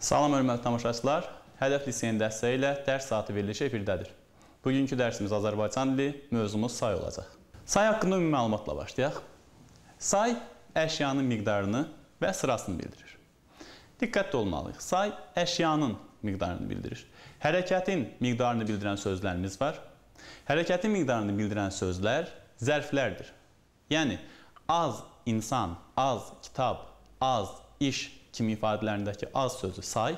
Salam hörmətli tamaşaçılar. Hədəf liseyin dəstəyi ilə dərs saatı verilişi efirdədir. Bugünkü dərsimiz Azərbaycan dili, mövzumuz say olacaq. Say haqqında ümumi məlumatla başlayaq. Say əşyanın miqdarını və sırasını bildirir. Diqqətli olmalıyıq. Say əşyanın miqdarını bildirir. Hərəkətin miqdarını bildirən sözlərimiz var. Hərəkətin miqdarını bildirən sözlər zərflərdir. Yəni az insan, az kitab, az iş kimi ifadələrindəki az sözü say,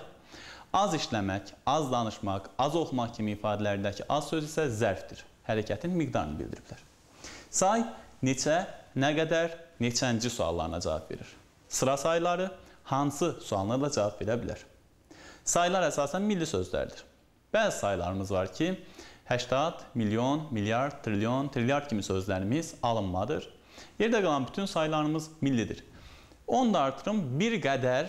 az işləmək, az danışmaq, az oxumaq kimi ifadələrdəki az söz isə zərfdir. Hərəkətin miqdarını bildiriblər. Say neçə, nə qədər, neçənci suallarına cavab verir. Sıra sayları hansı sualına da cavab verə bilər. Saylar əsasən milli sözlərdir. Bəzi saylarımız var ki, 80 milyon, milyard, trilyon, trilyard kimi sözlərimiz alınmadır. Yerdə qalan bütün saylarımız millidir. Onda artırım bir qədər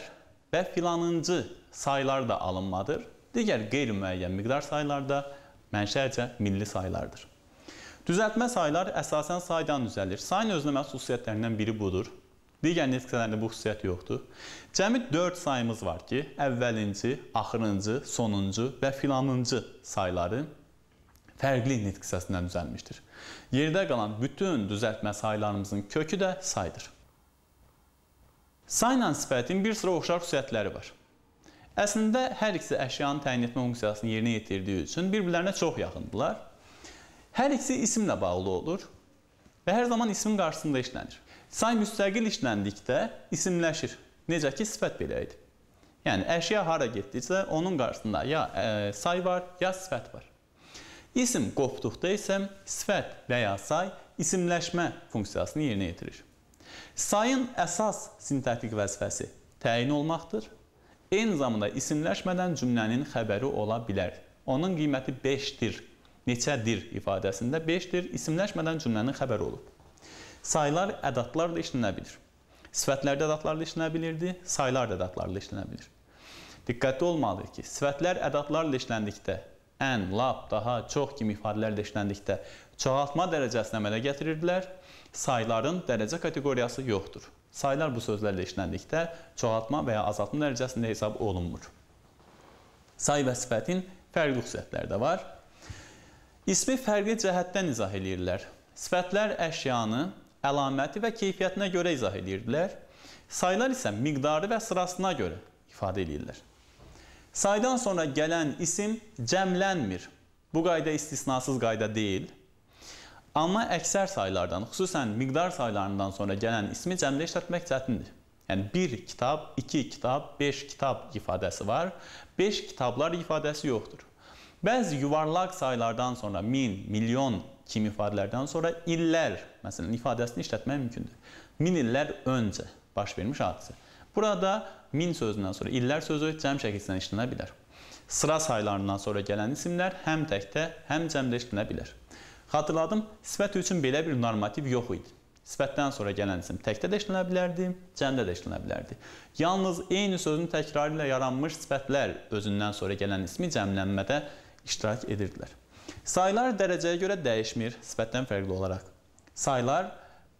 və filanıncı saylar da alınmadır. Digər qeyri-müəyyən miqdar saylar da mənşəcə milli saylardır. Düzəltmə saylar əsasən saydan düzəlir. Sayın özünə məxsus xüsusiyyətlərindən biri budur. Digər nitqsələrdə bu xüsusiyyət yoxdur. Cəmi 4 sayımız var ki, əvvəlinci, axırıncı, sonuncu və filanıncı sayları fərqli nitq hissəsindən düzəlmişdir. Yerdə qalan bütün düzəltmə saylarımızın kökü də saydır. Saynan sifətin bir sıra oxşar xüsusiyyətləri var. Əslində hər ikisi əşyanın təyin etmə funksiyasını yerinə yetirdiyi üçün bir-birlərinə çox yaxındılar. Hər ikisi isimlə bağlı olur və hər zaman ismin qarşısında işlənir. Say müstəqil işləndikdə isimləşir. Necə ki sifət belə idi. Yəni əşya hara getdikcə onun qarşısında ya ə, e, say var, ya sifət var. İsim qopduqda isə sifət və ya say isimləşmə funksiyasını yerinə yetirir. Sayın əsas sintetik vəzifəsi təyin olmaqdır. Eyni zamanda isimləşmədən cümlənin xəbəri ola bilər. Onun qiyməti 5-dir, neçədir ifadəsində 5-dir, isimləşmədən cümlənin xəbəri olub. Saylar ədatlarla işlənə bilir. Sifətlər də ədatlarla işlənə bilirdi, saylar da ədatlarla işlənə bilir. Diqqətli olmalıyıq ki, sifətlər ədatlarla işləndikdə ən, lap, daha, çox kimi ifadələr dəyişləndikdə çoxaltma dərəcəsini əmələ gətirirdilər. Sayların dərəcə kateqoriyası yoxdur. Saylar bu sözlərlə işləndikdə çoxaltma və ya azaltma dərəcəsində hesab olunmur. Say və sifətin fərqli xüsusiyyətləri də var. İsmi fərqli cəhətdən izah edirlər. Sifətlər əşyanı, əlaməti və keyfiyyətinə görə izah edirdilər. Saylar isə miqdarı və sırasına görə ifadə edirlər. Saydan sonra gələn isim cəmlənmir. Bu qayda istisnasız qayda deyil. Amma əksər saylardan, xüsusən miqdar saylarından sonra gələn ismi cəmlə işlətmək çətindir. Yəni bir kitab, iki kitab, beş kitab ifadəsi var. Beş kitablar ifadəsi yoxdur. Bəzi yuvarlaq saylardan sonra min, milyon kimi ifadələrdən sonra illər, məsələn, ifadəsini işlətmək mümkündür. Min illər öncə baş vermiş hadisə. Burada min sözündən sonra illər sözü cəm şəkildə işlənə bilər. Sıra saylarından sonra gələn isimlər həm təkdə, həm cəmdə işlənə bilər. Xatırladım, sifət üçün belə bir normativ yox idi. Sifətdən sonra gələn isim təkdə də işlənə bilərdi, cəmdə də işlənə bilərdi. Yalnız eyni sözün təkrarı ilə yaranmış sifətlər özündən sonra gələn ismi cəmlənmədə iştirak edirdilər. Saylar dərəcəyə görə dəyişmir, sifətdən fərqli olaraq. Saylar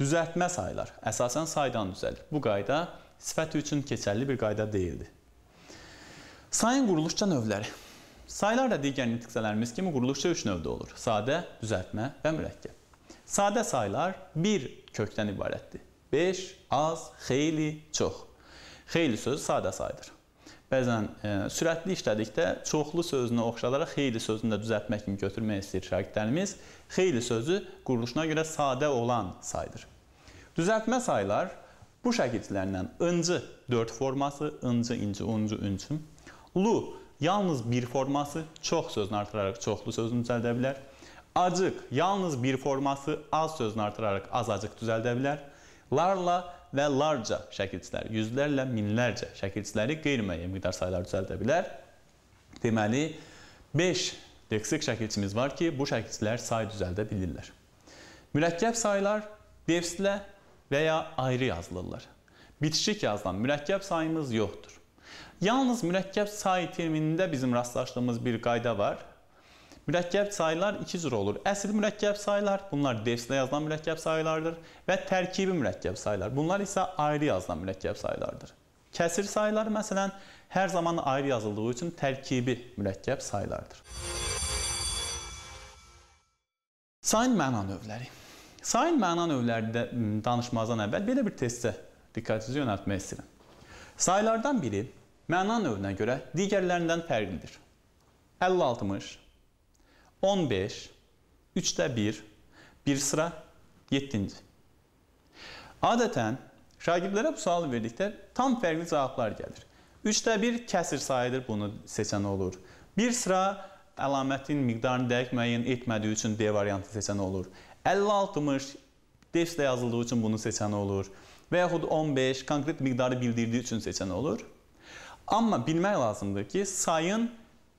düzəltmə saylar. Əsasən saydan düzəlir. Bu qayda sifət üçün keçərli bir qayda deyildi. Sayın quruluşca növləri. Saylar da digər nitqsələrimiz kimi quruluşca 3 növdə olur. Sadə, düzəltmə və mürəkkəb. Sadə saylar bir kökdən ibarətdir. 5, az, xeyli, çox. Xeyli sözü sadə saydır. Bəzən e, sürətli işlədikdə çoxlu sözünü oxşadaraq xeyli sözünü də düzəltmək kimi götürmək istəyir şagirdlərimiz. Xeyli sözü quruluşuna görə sadə olan saydır. Düzəltmə saylar Bu şəkillərdən ıncı 4 forması, ıncı, inci, uncu, ünçüm. Lu yalnız bir forması, çox sözünü artıraraq çoxlu sözünü düzəldə bilər. Acıq yalnız bir forması, az sözünü artıraraq azacıq düzəldə bilər. Larla və larca şəkilçiləri, yüzlərlə, minlərcə şəkilçiləri qeyri-müəyyən miqdar saylar düzəldə bilər. Deməli, 5 leksik şəkilçimiz var ki, bu şəkilçilər say düzəldə bilirlər. Mürəkkəb saylar devslə veya ayrı yazılılar. Bitişik yazılan mürəkkəb sayımız yoxdur. Yalnız mürəkkəb sayı terminində bizim rastlaşdığımız bir qayda var. Mürəkkəb sayılar iki cür olur. Əsl mürəkkəb sayılar, bunlar defslə yazılan mürəkkəb sayılardır və tərkibi mürəkkəb sayılar. Bunlar isə ayrı yazılan mürəkkəb sayılardır. Kəsir sayılar məsələn hər zaman ayrı yazıldığı üçün tərkibi mürəkkəb sayılardır. Sayın məna növləri Sayın məna növlərində danışmazdan əvvəl belə bir testə diqqətinizi yönəltmək istəyirəm. Saylardan biri məna növünə görə digərlərindən fərqlidir. 50-60, 15, 3də 1, bir sıra 7-ci. Adətən şagirdlərə bu sualı verdikdə tam fərqli cavablar gəlir. 3də 1 kəsir sayıdır, bunu seçən olur. Bir sıra əlamətin miqdarını dəqiq müəyyən etmədiyi üçün D variantı seçən olur. 50-60 defslə yazıldığı üçün bunu seçən olur və yaxud 15 konkret miqdarı bildirdiyi üçün seçən olur. Amma bilmək lazımdır ki, sayın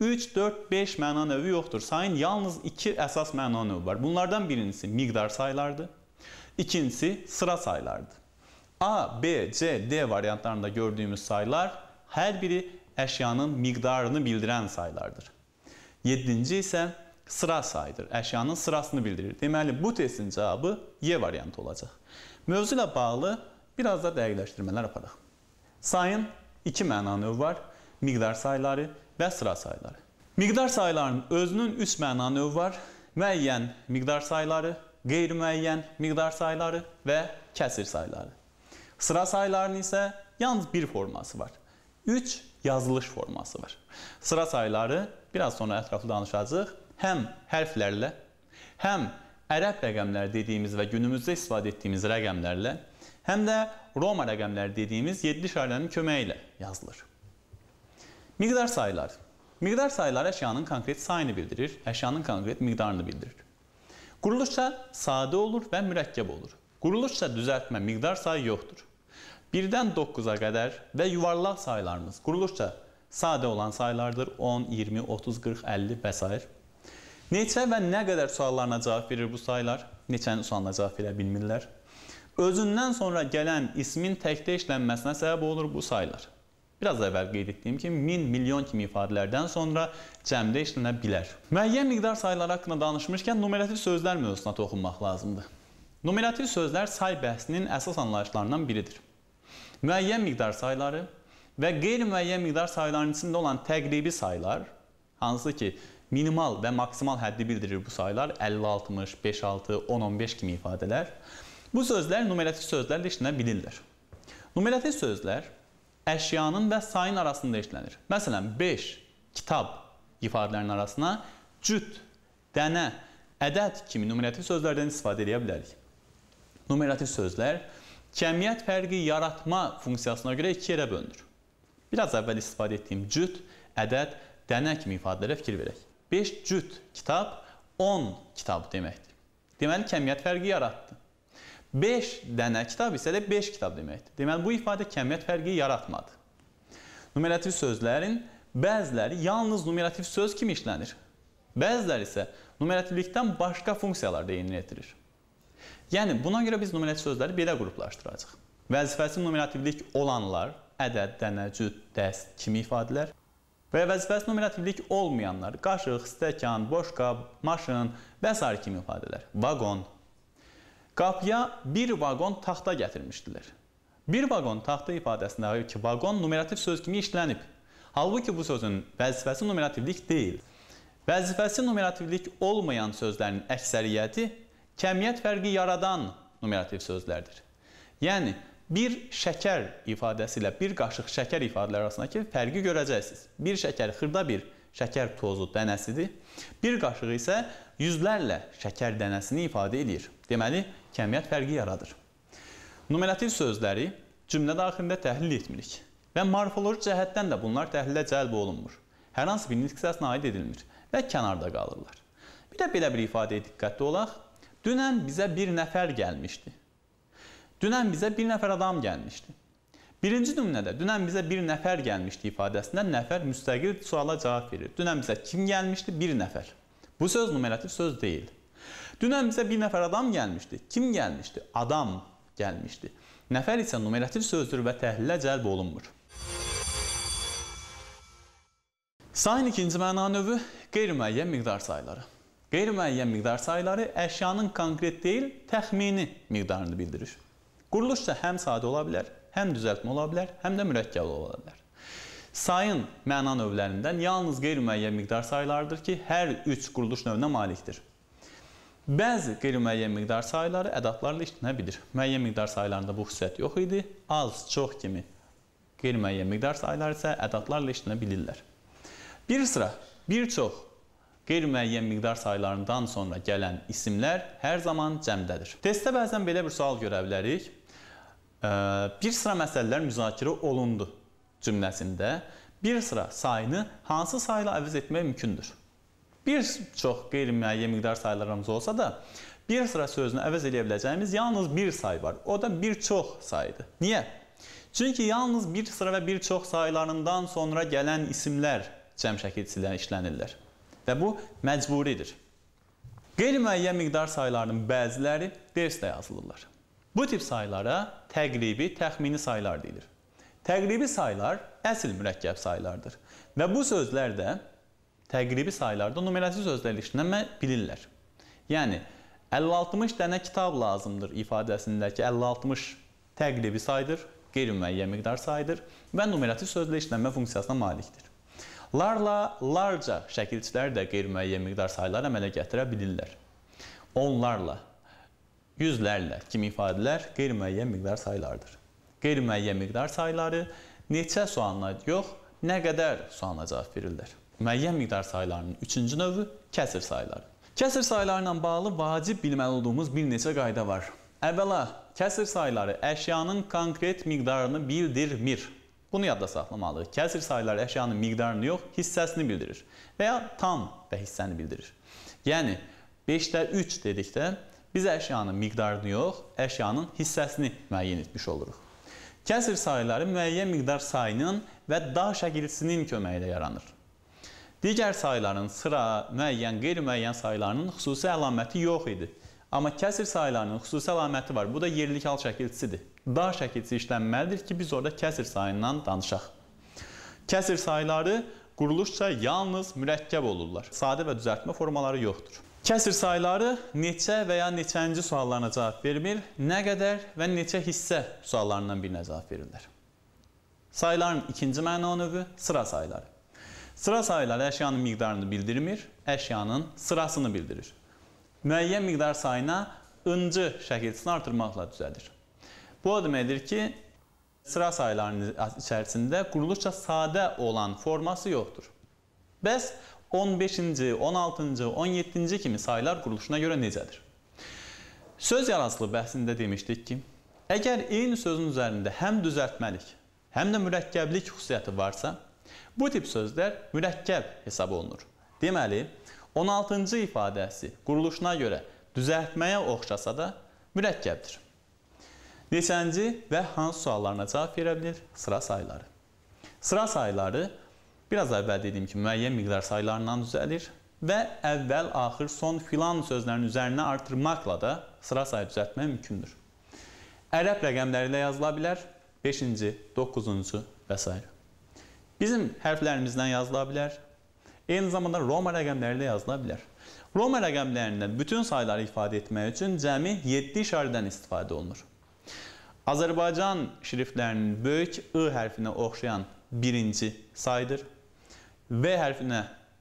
3, 4, 5 məna növü yoxdur. Sayın yalnız 2 əsas məna növü var. Bunlardan birincisi miqdar saylardır. İkincisi sıra saylardır. A, B, C, D variantlarında gördüyümüz saylar hər biri əşyanın miqdarını bildirən saylardır. Yeddinci isə sıra sayıdır. Əşyanın sırasını bildirir. Deməli, bu testin cavabı Y variantı olacaq. Mövzu ilə bağlı biraz da dəqiqləşdirmələr aparaq. Sayın iki məna növü var. Miqdar sayıları və sıra sayıları. Miqdar sayılarının özünün üç məna növü var. Müəyyən miqdar sayıları, qeyri-müəyyən miqdar sayıları və kəsir sayıları. Sıra sayılarının isə yalnız bir forması var. 3 yazılış forması var. Sıra sayıları biraz sonra ətraflı danışacağıq. Həm hərflərlə, həm ərəb rəqəmləri dediyimiz və günümüzdə istifadə etdiyimiz rəqəmlərlə, həm də Roma rəqəmləri dediyimiz 7 işarənin köməyi ilə yazılır. Miqdar sayıları. Miqdar sayıları əşyanın konkret sayını bildirir, əşyanın konkret miqdarını bildirir. Quruluşca sadə olur və mürəkkəb olur. Quruluşca düzəltmə miqdar sayı yoxdur. 1-dən 9-a qədər və yuvarlaq sayılarımız quruluşca Sadə olan saylardır 10, 20, 30, 40, 50 və s. Neçə və nə qədər suallarına cavab verir bu saylar? Neçənin sualına cavab verə bilmirlər. Özündən sonra gələn ismin təkdə işlənməsinə səbəb olur bu saylar. Biraz əvvəl qeyd etdiyim kimi 1000, milyon kimi ifadələrdən sonra cəmdə işlənə bilər. Müəyyən miqdar saylar haqqında danışmışkən numerativ sözlər mövzusuna toxunmaq lazımdır. Numerativ sözlər say bəhsinin əsas anlayışlarından biridir. Müəyyən miqdar sayları və qeyri-müəyyən miqdar sayların içində olan təqribi saylar, hansı ki, minimal və maksimal həddi bildirir bu saylar, 50-60, 5-6, 10-15 kimi ifadələr. Bu sözlər numerativ sözlərlə işlənə bilirlər. Numerativ sözlər əşyanın və sayın arasında işlənir. Məsələn, 5 kitab ifadələrinin arasına cüt, dənə, ədəd kimi numerativ sözlərdən istifadə edə bilərik. Numerativ sözlər kəmiyyət fərqi yaratma funksiyasına görə iki yerə bölünür. Biraz əvvəl istifadə etdiyim cüt, ədəd, dənə kimi ifadələrə fikir verək. 5 cüt kitab 10 kitab deməkdir. Deməli kəmiyyət fərqi yaratdı. 5 dənə kitab isə də 5 kitab deməkdir. Deməli bu ifadə kəmiyyət fərqi yaratmadı. Numerativ sözlərin bəziləri yalnız numerativ söz kimi işlənir. Bəziləri isə numerativlikdən başqa funksiyalarda yerinə yetirir. Yəni buna görə biz numerativ sözləri belə qruplaşdıracağıq. Vəzifəsi numerativlik olanlar ədəd, dənəcüd, dəst kimi ifadələr və vəzifəsi nominativlik olmayanlar, qaşıq, stəkan, boş qab, maşın və s. kimi ifadələr. Vaqon. Qapıya bir vaqon taxta gətirmişdilər. Bir vaqon taxta ifadəsindəki vaqon numerativ söz kimi işlənib. Halbuki bu sözün vəzifəsi numerativlik deyil. Vəzifəsi numerativlik olmayan sözlərin əksəriyyəti kəmiyyət fərqi yaradan numerativ sözlərdir. Yəni, bir şəkər ifadəsi ilə bir qaşıq şəkər ifadələri arasındakı fərqi görəcəksiniz. Bir şəkər xırda bir şəkər tozu dənəsidir. Bir qaşıq isə yüzlərlə şəkər dənəsini ifadə edir. Deməli, kəmiyyət fərqi yaradır. Numerativ sözləri cümlə daxilində təhlil etmirik və morfoloji cəhətdən də bunlar təhlilə cəlb olunmur. Hər hansı bir nitqisəsinə aid edilmir və kənarda qalırlar. Bir də belə bir ifadəyə diqqətli olaq. Dünən bizə bir nəfər gəlmişdi. Dünən bizə bir nəfər adam gəlmişdi. Birinci nümunədə dünən bizə bir nəfər gəlmişdi ifadəsində nəfər müstəqil suala cavab verir. Dünən bizə kim gəlmişdi? Bir nəfər. Bu söz numerativ söz deyil. Dünən bizə bir nəfər adam gəlmişdi. Kim gəlmişdi? Adam gəlmişdi. Nəfər isə numerativ sözdür və təhlilə cəlb olunmur. Sayın ikinci məna növü qeyri-müəyyən miqdar sayları. Qeyri-müəyyən miqdar sayları əşyanın konkret deyil, təxmini miqdarını bildirir. Quruluş isə həm sadə ola bilər, həm düzəltmə ola bilər, həm də mürəkkəb ola bilər. Sayın məna növlərindən yalnız qeyri-müəyyən miqdar saylardır ki, hər 3 quruluş növünə malikdir. Bəzi qeyri-müəyyən miqdar sayları ədadlarla işlənə bilir. Müəyyən miqdar saylarında bu xüsusiyyət yox idi. Az, çox kimi qeyri-müəyyən miqdar sayları isə ədadlarla işlənə bilirlər. Bir sıra bir çox qeyri-müəyyən miqdar saylarından sonra gələn isimlər hər zaman cəmdədir. Testdə bəzən belə bir sual görə bilərik bir sıra məsələlər müzakirə olundu cümləsində bir sıra sayını hansı sayla əvəz etmək mümkündür? Bir çox qeyri-müəyyən miqdar saylarımız olsa da, bir sıra sözünü əvəz edə biləcəyimiz yalnız bir say var. O da bir çox saydır. Niyə? Çünki yalnız bir sıra və bir çox saylarından sonra gələn isimlər cəm şəkilçilə işlənirlər. Və bu məcburidir. Qeyri-müəyyən miqdar saylarının bəziləri dersdə yazılırlar. Bu tip saylara təqribi, təxmini saylar deyilir. Təqribi saylar əsl mürəkkəb saylardır. Və bu sözlər də təqribi saylarda numerativ sözlər işləmə bilirlər. Yəni 50-60 dənə kitab lazımdır ifadəsindəki 50-60 təqribi saydır, qeyri-müəyyən miqdar saydır və numerativ sözlə işlənmə funksiyasına malikdir. Larla, larca şəkilçilər də qeyri-müəyyən miqdar saylar əmələ gətirə bilirlər. Onlarla, yüzlərlə kimi ifadələr qeyri-müəyyən miqdar saylardır. Qeyri-müəyyən miqdar sayları neçə sualına yox, nə qədər sualına cavab verirlər. Müəyyən miqdar saylarının üçüncü növü kəsir sayları. Kəsir sayları ilə bağlı vacib bilməli olduğumuz bir neçə qayda var. Əvvəla, kəsir sayları əşyanın konkret miqdarını bildirmir. Bunu yadda saxlamalıyıq. Kəsir sayları əşyanın miqdarını yox, hissəsini bildirir və ya tam və hissəni bildirir. Yəni 5-də 3 dedikdə Biz əşyanın miqdarını yox, əşyanın hissəsini müəyyən etmiş oluruq. Kəsir sayıları müəyyən miqdar sayının və dağ şəkilçisinin köməyi ilə yaranır. Digər sayıların sıra, müəyyən, qeyri-müəyyən sayılarının xüsusi əlaməti yox idi. Amma kəsir sayılarının xüsusi əlaməti var. Bu da yerlik hal şəkilçisidir. Dağ şəkilçisi işlənməlidir ki, biz orada kəsir sayından danışaq. Kəsir sayıları quruluşca yalnız mürəkkəb olurlar. Sadə və düzəltmə formaları yoxdur. Kəsir sayları neçə və ya neçənci suallarına cavab verilir, nə qədər və neçə hissə suallarından birinə cavab verirlər. Sayların ikinci məna növü sıra sayları. Sıra sayları əşyanın miqdarını bildirmir, əşyanın sırasını bildirir. Müəyyən miqdar sayına ıncı şəkilçisini artırmaqla düzəlir. Bu o deməkdir ki, sıra saylarının içərisində quruluşca sadə olan forması yoxdur. Bəs 15-ci, 16-cı, 17-ci kimi saylar quruluşuna görə necədir? Söz yarasılı bəhsində demişdik ki, əgər eyni sözün üzərində həm düzəltməlik, həm də mürəkkəblik xüsusiyyəti varsa, bu tip sözlər mürəkkəb hesab olunur. Deməli, 16-cı ifadəsi quruluşuna görə düzəltməyə oxşasa da mürəkkəbdir. Neçənci və hansı suallarına cavab verə bilir? Sıra sayları. Sıra sayları biraz əvvəl dediyim kimi müəyyən miqdar saylarından düzəlir və əvvəl, axır, son filan sözlərin üzərinə artırmaqla da sıra sayı düzəltmək mümkündür. Ərəb rəqəmləri ilə yazıla bilər. 5-ci, 9-cu və s. Bizim hərflərimizdən yazıla bilər. Eyni zamanda Roma rəqəmləri ilə yazıla bilər. Roma rəqəmlərindən bütün sayları ifadə etmək üçün cəmi 7 işarədən istifadə olunur. Azərbaycan şriftlərinin böyük ı hərfinə oxşayan birinci saydır. V hərfinə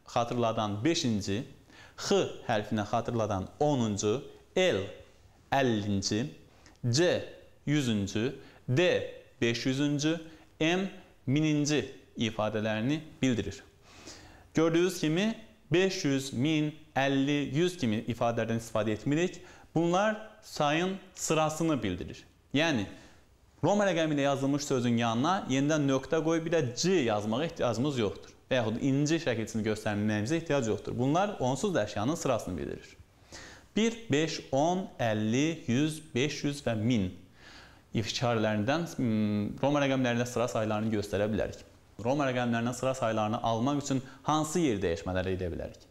xatırladan 5-ci, X hərfinə xatırladan 10-cu, L 50-ci, C 100-cü, D 500-cü, M 1000-ci ifadələrini bildirir. Gördüyünüz kimi 500, 1000, 50, 100 kimi ifadələrdən istifadə etmirik. Bunlar sayın sırasını bildirir. Yəni Roma rəqəmi ilə yazılmış sözün yanına yenidən nöqtə qoyub bir də C yazmağa ehtiyacımız yoxdur və yaxud inci şəkilçini göstərməyimizə ehtiyac yoxdur. Bunlar onsuz da əşyanın sırasını bildirir. 1, 5, 10, 50, 100, 500 və 1000 ifşarlərindən hmm, Roma rəqəmlərində sıra saylarını göstərə bilərik. Roma rəqəmlərindən sıra saylarını almaq üçün hansı yer dəyişmələri edə bilərik?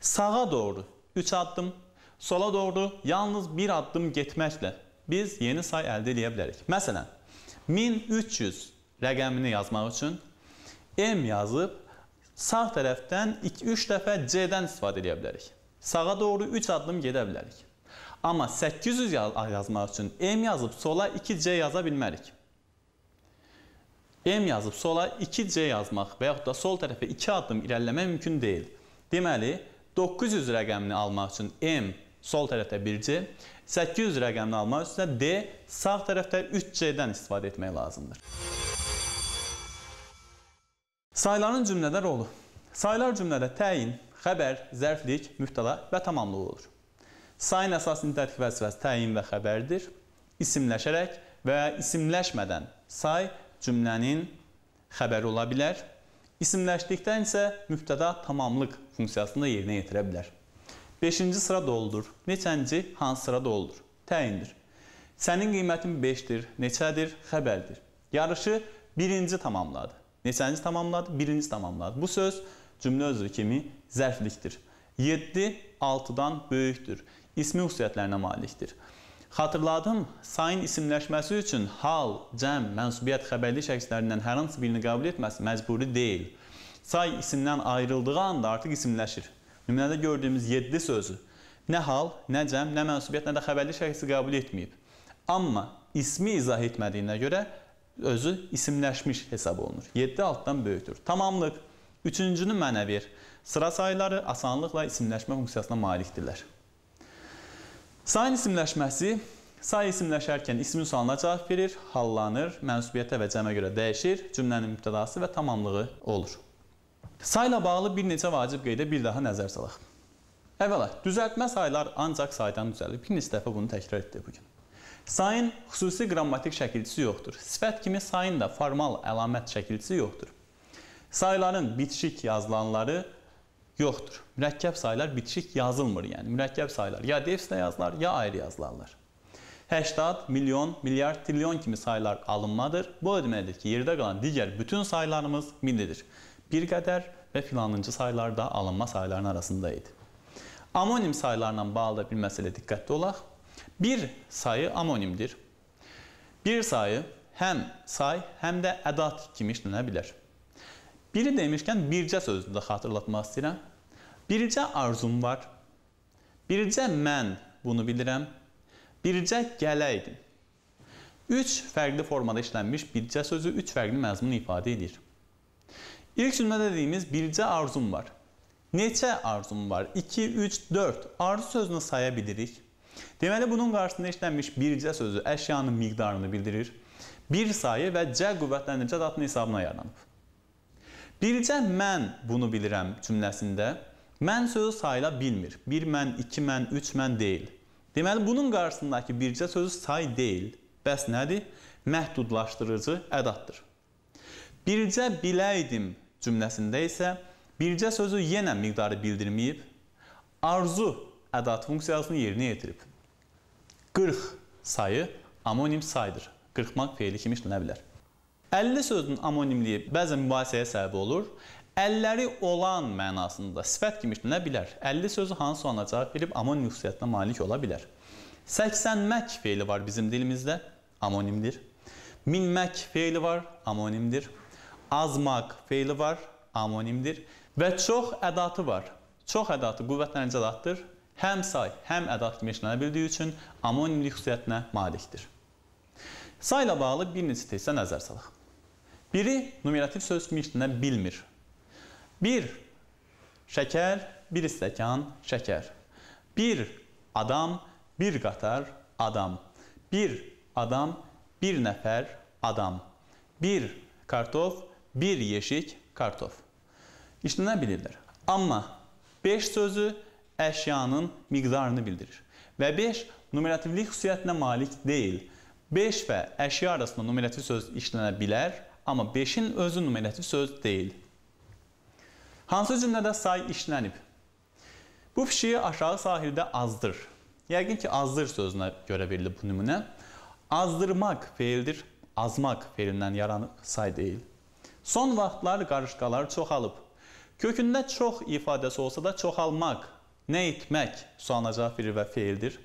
Sağa doğru 3 addım, sola doğru yalnız 1 addım getməklə biz yeni say əldə edə bilərik. Məsələn, 1300 rəqəmini yazmaq üçün M yazıb Sağ tərəfdən 2-3 dəfə C-dən istifadə edə bilərik. Sağa doğru 3 addım gedə bilərik. Amma 800 yazmaq üçün M yazıb sola 2C yaza bilmərik. M yazıb sola 2C yazmaq və yaxud da sol tərəfə 2 addım irəliləmək mümkün deyil. Deməli, 900 rəqəmini almaq üçün M sol tərəfdə 1C, 800 rəqəmini almaq üçün D sağ tərəfdə 3C-dən istifadə etmək lazımdır. Sayların cümlədə rolu. Saylar cümlədə təyin, xəbər, zərflik, mübtəla və tamamlıq olur. Sayın əsas sintetik vəzifəsi təyin və xəbərdir. İsimləşərək və isimləşmədən say cümlənin xəbəri ola bilər. İsimləşdikdən isə mübtəda tamamlıq funksiyasını da yerinə yetirə bilər. 5-ci sıra doludur. Neçənci hansı sıra doludur? Təyindir. Sənin qiymətin 5-dir, neçədir? Xəbərdir. Yarışı birinci tamamladı. Neçəniz tamamladı? Biriniz tamamladı. Bu söz cümlə özü kimi zərflikdir. 7 6-dan böyükdür. İsmi xüsusiyyətlərinə malikdir. Xatırladım, sayın isimləşməsi üçün hal, cəm, mənsubiyyət, xəbərli şəxslərindən hər hansı birini qəbul etməsi məcburi deyil. Say isimdən ayrıldığı anda artıq isimləşir. Nümunədə gördüyümüz 7 sözü nə hal, nə cəm, nə mənsubiyyət, nə də xəbərli şəxsi qəbul etməyib. Amma ismi izah etmədiyinə görə özü isimləşmiş hesab olunur. 7 altdan böyükdür. Tamamlıq. Üçüncünü mənə ver. Sıra sayıları asanlıqla isimləşmə funksiyasına malikdirlər. Sayın isimləşməsi Say isimləşərkən ismin sualına cavab verir, hallanır, mənsubiyyətə və cəmə görə dəyişir, cümlənin mübtədası və tamamlığı olur. Sayla bağlı bir neçə vacib qeydə bir daha nəzər salaq. Əvvəla, düzəltmə saylar ancaq saydan düzəlir. Bir neçə dəfə bunu təkrar etdi bu gün. Sayın xüsusi qrammatik şəkilçisi yoxdur. Sifət kimi sayın da formal əlamət şəkilçisi yoxdur. Sayların bitişik yazılanları yoxdur. Mürəkkəb sayılar bitişik yazılmır, yəni mürəkkəb sayılar ya defslə yazılır, ya ayrı yazılırlar. 80 milyon, milyard, trilyon kimi sayılar alınmadır. Bu o deməkdir ki, yerdə qalan digər bütün sayılarımız millidir. Bir qədər və filanıncı sayılar da alınma sayıların arasında idi. Amonim sayılarla bağlı da bir məsələ diqqətli olaq. Bir sayı amonimdir. Bir sayı həm say, həm də ədat kimi işlənə bilər. Biri demişkən bircə sözünü də xatırlatmaq istəyirəm. Bircə arzum var. Bircə mən bunu bilirəm. Bircə gələydim. Üç fərqli formada işlənmiş bircə sözü üç fərqli məzmun ifadə edir. İlk cümlə dediyimiz bircə arzum var. Neçə arzum var? 2, 3, 4 arzu sözünü saya bilirik. Deməli, bunun qarşısında işlənmiş bircə sözü əşyanın miqdarını bildirir. Bir sayı və C qüvvətləndirici adatının hesabına yaranıb. Bircə mən bunu bilirəm cümləsində mən sözü sayıla bilmir. Bir mən, iki mən, üç mən deyil. Deməli, bunun qarşısındakı bircə sözü say deyil. Bəs nədir? Məhdudlaşdırıcı ədatdır. Bircə biləydim cümləsində isə bircə sözü yenə miqdarı bildirməyib, arzu ədat funksiyasını yerinə yetirib. 40 sayı amonim sayıdır. Qırxmaq feili kimi işlənə bilər. 50 sözünün amonimliyi bəzən mübahisəyə səbəb olur. Əlləri olan mənasında sifət kimi işlənə bilər. 50 sözü hansı ona cavab verib amonim xüsusiyyətinə malik ola bilər. 80mək feili var bizim dilimizdə, amonimdir. Minmək feili var, amonimdir. Azmaq feili var, amonimdir. Və çox ədatı var. Çox ədatı qüvvətlənəcə ədatdır həm say, həm ədad kimi işlənə bildiyi üçün amonimlik xüsusiyyətinə malikdir. Sayla bağlı bir neçə tezsə nəzər salaq. Biri numerativ söz kimi işlənə bilmir. Bir şəkər, bir stəkan şəkər. Bir adam, bir qatar adam. Bir adam, bir nəfər adam. Bir kartof, bir yeşik kartof. İşlənə bilirlər. Amma 5 sözü əşyanın miqdarını bildirir. Və 5 numerativlik xüsusiyyətinə malik deyil. 5 və əşya arasında numerativ söz işlənə bilər, amma 5-in özü numerativ söz deyil. Hansı cümlədə say işlənib? Bu pişiyi aşağı sahildə azdır. Yəqin ki, azdır sözünə görə verilir bu nümunə. Azdırmaq feildir, azmaq feilindən yaranıb say deyil. Son vaxtlar qarışqalar çoxalıb. Kökündə çox ifadəsi olsa da çoxalmaq Nə etmək sualına cavab verir və feildir.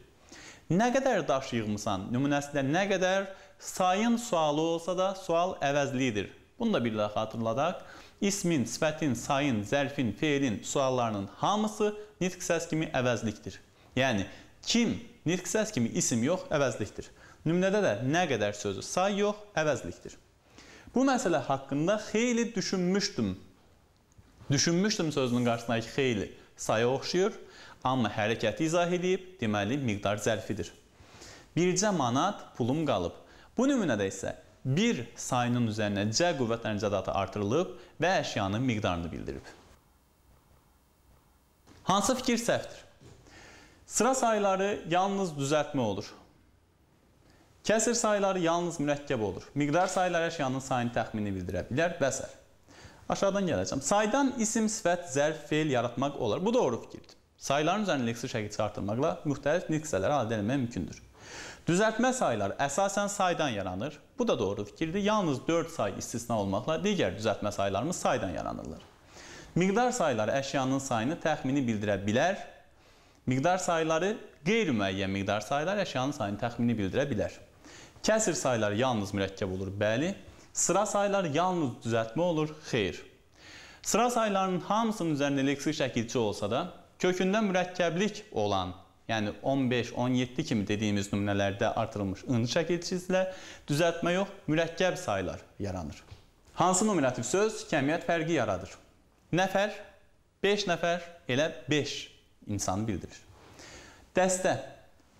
Nə qədər daş yığmısan nümunəsində nə qədər sayın sualı olsa da sual əvəzlidir. Bunu da bir daha xatırladaq. İsmin, sifətin, sayın, zərfin, feilin suallarının hamısı nitq səs kimi əvəzlikdir. Yəni kim nitq səs kimi isim yox, əvəzlikdir. Nümunədə də nə qədər sözü say yox, əvəzlikdir. Bu məsələ haqqında xeyli düşünmüşdüm. Düşünmüşdüm sözünün qarşısındakı xeyli saya oxşuyur amma hərəkəti izah edib, deməli miqdar zərfidir. Bircə manat pulum qalıb. Bu nümunədə isə 1 sayının üzərinə C qüvvətlərin zədatı artırılıb və əşyanın miqdarını bildirib. Hansı fikir səhvdir? Sıra sayıları yalnız düzəltmə olur. Kəsir sayıları yalnız mürəkkəb olur. Miqdar sayıları əşyanın sayını təxminini bildirə bilər və s. Aşağıdan gələcəm. Saydan isim, sifət, zərf, feil yaratmaq olar. Bu doğru fikirdir. Sayların üzərində leksik şəkilçi artırmaqla müxtəlif nitq hissələri əldə etmək mümkündür. Düzəltmə saylar əsasən saydan yaranır. Bu da doğru fikirdir. Yalnız 4 say istisna olmaqla digər düzəltmə saylarımız saydan yaranırlar. Miqdar sayları əşyanın sayını təxmini bildirə bilər. Miqdar sayları qeyri-müəyyən miqdar saylar əşyanın sayını təxmini bildirə bilər. Kəsir sayları yalnız mürəkkəb olur, bəli. Sıra sayları yalnız düzəltmə olur, xeyr. Sıra saylarının hamısının üzərində leksik şəkilçi olsa da, Kökündə mürəkkəblik olan, yəni 15-17 kimi dediyimiz nümunələrdə artırılmış ın şəkilçisi ilə düzəltmə yox, mürəkkəb sayılar yaranır. Hansı nominativ söz kəmiyyət fərqi yaradır? Nəfər, 5 nəfər elə 5 insanı bildirir. Dəstə,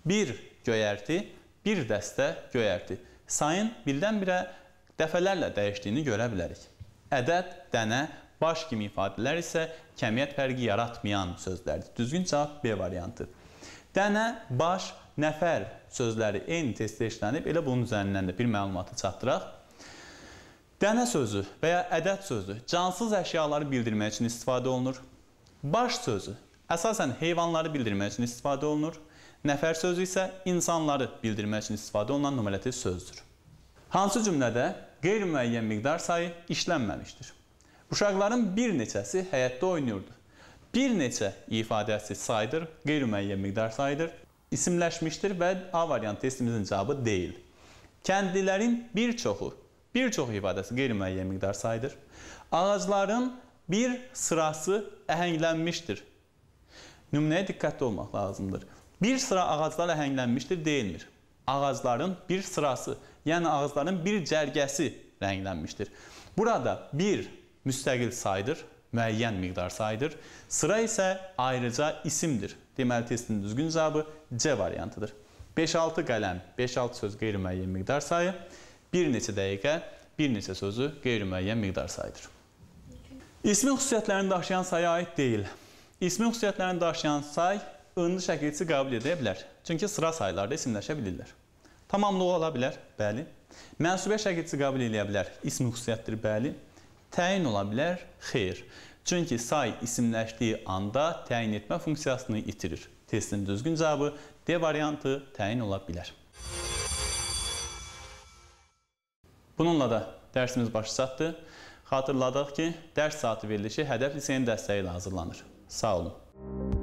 1 göyərti, 1 dəstə göyərti. Sayın birdən-birə dəfələrlə dəyişdiyini görə bilərik. Ədəd, dənə, baş kimi ifadələr isə kəmiyyət fərqi yaratmayan sözlərdir. Düzgün cavab B variantı. Dənə, baş, nəfər sözləri eyni testdə işlənib, elə bunun üzərindən də bir məlumatı çatdıraq. Dənə sözü və ya ədəd sözü cansız əşyaları bildirmək üçün istifadə olunur. Baş sözü əsasən heyvanları bildirmək üçün istifadə olunur. Nəfər sözü isə insanları bildirmək üçün istifadə olunan nümerəti sözdür. Hansı cümlədə qeyri-müəyyən miqdar sayı işlənməmişdir? Uşaqların bir neçəsi həyətdə oynayırdı. Bir neçə ifadəsi saydır, qeyri-müəyyən miqdar saydır, isimləşmişdir və A variantı testimizin cavabı deyil. Kəndlilərin bir çoxu, bir çox ifadəsi qeyri-müəyyən miqdar saydır. Ağacların bir sırası əhənglənmişdir. Nümunəyə diqqətli olmaq lazımdır. Bir sıra ağaclar əhənglənmişdir deyilmir. Ağacların bir sırası, yəni ağacların bir cərgəsi rənglənmişdir. Burada 1 müstəqil saydır, müəyyən miqdar saydır. Sıra isə ayrıca isimdir. Deməli testin düzgün cavabı C variantıdır. 5-6 qələm, 5-6 söz qeyri-müəyyən miqdar sayı, bir neçə dəqiqə, bir neçə sözü qeyri-müəyyən miqdar sayıdır. İsmin xüsusiyyətlərini daşıyan saya aid deyil. İsmin xüsusiyyətlərini daşıyan say ınlı şəkilçi qəbul edə bilər. Çünki sıra saylarda isimləşə bilirlər. Tamamlıq ola bilər, bəli. Mənsubə şəkilçi qəbul edə bilər, ismi xüsusiyyətdir, bəli təyin ola bilər? Xeyr. Çünki say isimləşdiyi anda təyin etmə funksiyasını itirir. Testin düzgün cavabı D variantı təyin ola bilər. Bununla da dərsimiz başa çatdı. Xatırladaq ki, dərs saati verilişi Hədəf liseyin dəstəyi ilə hazırlanır. Sağ olun.